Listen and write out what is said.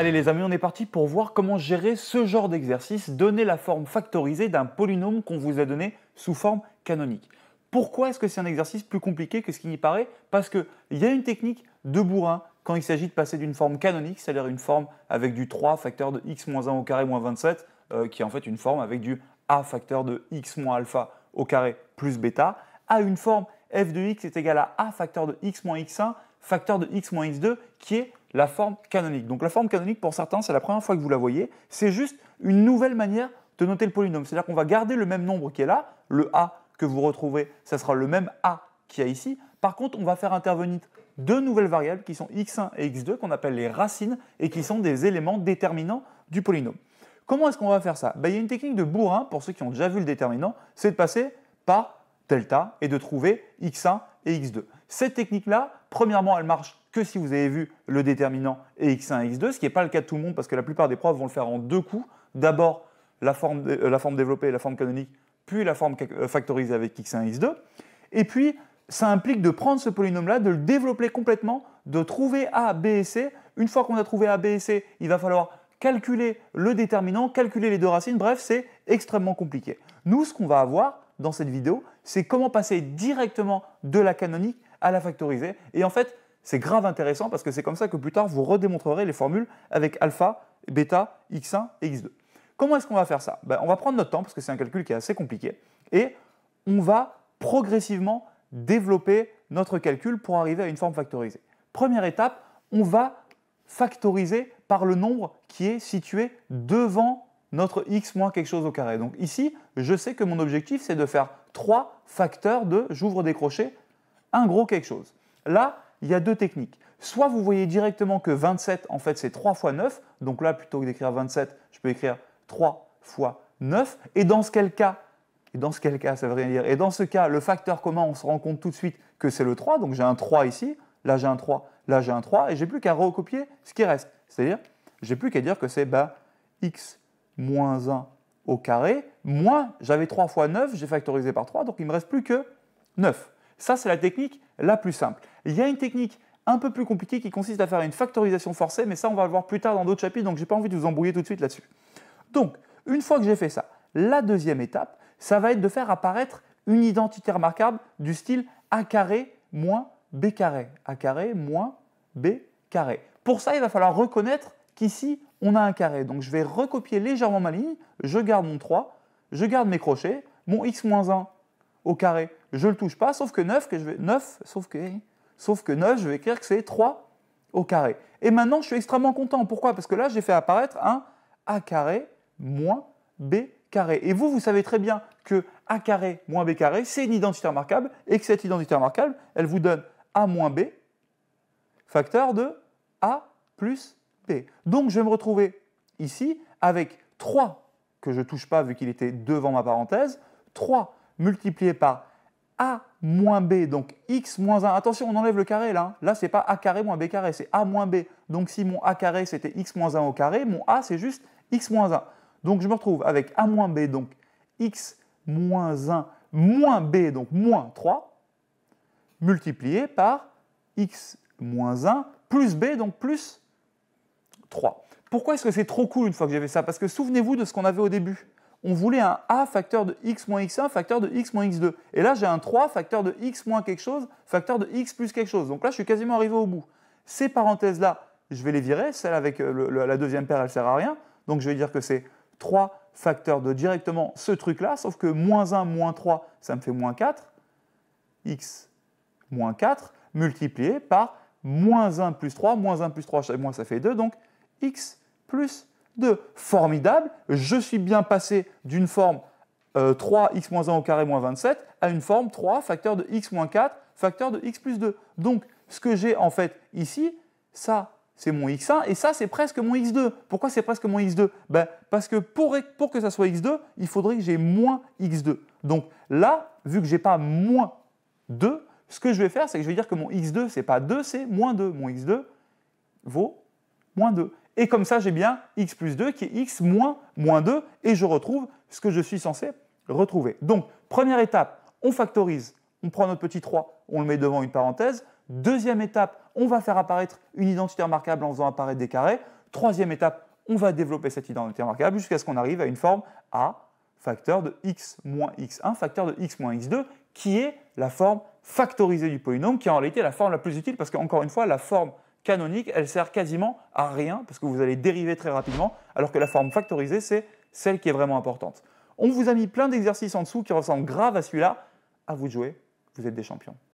Allez les amis, on est parti pour voir comment gérer ce genre d'exercice, donner la forme factorisée d'un polynôme qu'on vous a donné sous forme canonique. Pourquoi est-ce que c'est un exercice plus compliqué que ce qui n'y paraît Parce qu'il y a une technique de bourrin quand il s'agit de passer d'une forme canonique, c'est-à-dire une forme avec du 3 facteur de x moins 1 au carré moins 27, euh, qui est en fait une forme avec du a facteur de x moins alpha au carré plus bêta, à une forme f de x est égal à a facteur de x moins x1 facteur de x moins x2 qui est la forme canonique. Donc la forme canonique pour certains, c'est la première fois que vous la voyez, c'est juste une nouvelle manière de noter le polynôme. C'est-à-dire qu'on va garder le même nombre qui est là, le a que vous retrouvez, ça sera le même a qui y a ici. Par contre, on va faire intervenir deux nouvelles variables qui sont x1 et x2 qu'on appelle les racines et qui sont des éléments déterminants du polynôme. Comment est-ce qu'on va faire ça ben, Il y a une technique de bourrin, pour ceux qui ont déjà vu le déterminant, c'est de passer par delta et de trouver x1 et x2. Cette technique-là, premièrement, elle marche que si vous avez vu le déterminant et x1 et x2, ce qui n'est pas le cas de tout le monde parce que la plupart des profs vont le faire en deux coups. D'abord, la forme, la forme développée, la forme canonique, puis la forme euh, factorisée avec x1 et x2. Et puis, ça implique de prendre ce polynôme-là, de le développer complètement, de trouver A, B et C. Une fois qu'on a trouvé A, B et C, il va falloir calculer le déterminant, calculer les deux racines. Bref, c'est extrêmement compliqué. Nous, ce qu'on va avoir, dans cette vidéo, c'est comment passer directement de la canonique à la factorisée. Et en fait, c'est grave intéressant parce que c'est comme ça que plus tard, vous redémontrerez les formules avec alpha, bêta, x1 et x2. Comment est-ce qu'on va faire ça ben, On va prendre notre temps parce que c'est un calcul qui est assez compliqué et on va progressivement développer notre calcul pour arriver à une forme factorisée. Première étape, on va factoriser par le nombre qui est situé devant notre x moins quelque chose au carré. Donc ici, je sais que mon objectif, c'est de faire 3 facteurs de, j'ouvre des crochets, un gros quelque chose. Là, il y a deux techniques. Soit vous voyez directement que 27, en fait, c'est 3 fois 9. Donc là, plutôt que d'écrire 27, je peux écrire 3 fois 9. Et dans ce cas, et dans cas, ça veut rien dire. Et dans ce cas, le facteur commun, on se rend compte tout de suite que c'est le 3. Donc j'ai un 3 ici, là j'ai un 3, là j'ai un 3, et j'ai plus qu'à recopier ce qui reste. C'est-à-dire, j'ai plus qu'à dire que c'est bah, x moins 1 au carré, moins, j'avais 3 fois 9, j'ai factorisé par 3, donc il ne me reste plus que 9. Ça, c'est la technique la plus simple. Il y a une technique un peu plus compliquée qui consiste à faire une factorisation forcée, mais ça, on va le voir plus tard dans d'autres chapitres, donc je n'ai pas envie de vous embrouiller tout de suite là-dessus. Donc, une fois que j'ai fait ça, la deuxième étape, ça va être de faire apparaître une identité remarquable du style A carré moins B carré. A carré moins B carré. Pour ça, il va falloir reconnaître qu'ici, on a un carré. Donc je vais recopier légèrement ma ligne, je garde mon 3, je garde mes crochets, mon x-1 au carré, je ne le touche pas, sauf que 9, que je vais, 9 sauf, que, sauf que 9, je vais écrire que c'est 3 au carré. Et maintenant, je suis extrêmement content. Pourquoi Parce que là, j'ai fait apparaître un a carré moins b carré. Et vous, vous savez très bien que a carré moins b carré, c'est une identité remarquable, et que cette identité remarquable, elle vous donne a moins b facteur de a plus donc je vais me retrouver ici avec 3 que je ne touche pas vu qu'il était devant ma parenthèse, 3 multiplié par a moins b, donc x moins 1. Attention, on enlève le carré là. Là, c'est pas a carré moins b carré, c'est a moins b. Donc si mon a carré c'était x moins 1 au carré, mon a c'est juste x moins 1. Donc je me retrouve avec a moins b, donc x moins 1 moins b, donc moins 3, multiplié par x moins 1 plus b, donc plus 3. Pourquoi est-ce que c'est trop cool une fois que j'ai fait ça Parce que souvenez-vous de ce qu'on avait au début. On voulait un A facteur de x moins x1, facteur de x moins x2. Et là, j'ai un 3 facteur de x moins quelque chose, facteur de x plus quelque chose. Donc là, je suis quasiment arrivé au bout. Ces parenthèses-là, je vais les virer. Celle avec euh, la deuxième paire, elle ne sert à rien. Donc je vais dire que c'est 3 facteur de directement ce truc-là, sauf que moins 1, moins 3, ça me fait moins 4. x moins 4 multiplié par moins 1 plus 3, moins 1 plus 3, ça fait 2, donc x plus 2. Formidable, je suis bien passé d'une forme 3x-1 euh, au carré moins 27 à une forme 3 facteur de x moins 4 facteur de x plus 2. Donc ce que j'ai en fait ici, ça c'est mon x1 et ça c'est presque mon x2. Pourquoi c'est presque mon x2 ben, Parce que pour, pour que ça soit x2, il faudrait que j'ai moins x2. Donc là, vu que je n'ai pas moins 2, ce que je vais faire, c'est que je vais dire que mon x2, ce n'est pas 2, c'est moins 2. Mon x2 vaut moins 2. Et comme ça, j'ai bien x plus 2 qui est x moins moins 2, et je retrouve ce que je suis censé retrouver. Donc, première étape, on factorise, on prend notre petit 3, on le met devant une parenthèse. Deuxième étape, on va faire apparaître une identité remarquable en faisant apparaître des carrés. Troisième étape, on va développer cette identité remarquable jusqu'à ce qu'on arrive à une forme A facteur de x moins x1, facteur de x moins x2, qui est la forme factorisée du polynôme, qui est en réalité la forme la plus utile, parce qu'encore une fois, la forme canonique, elle sert quasiment à rien parce que vous allez dériver très rapidement, alors que la forme factorisée, c'est celle qui est vraiment importante. On vous a mis plein d'exercices en dessous qui ressemblent grave à celui-là. À vous de jouer, vous êtes des champions.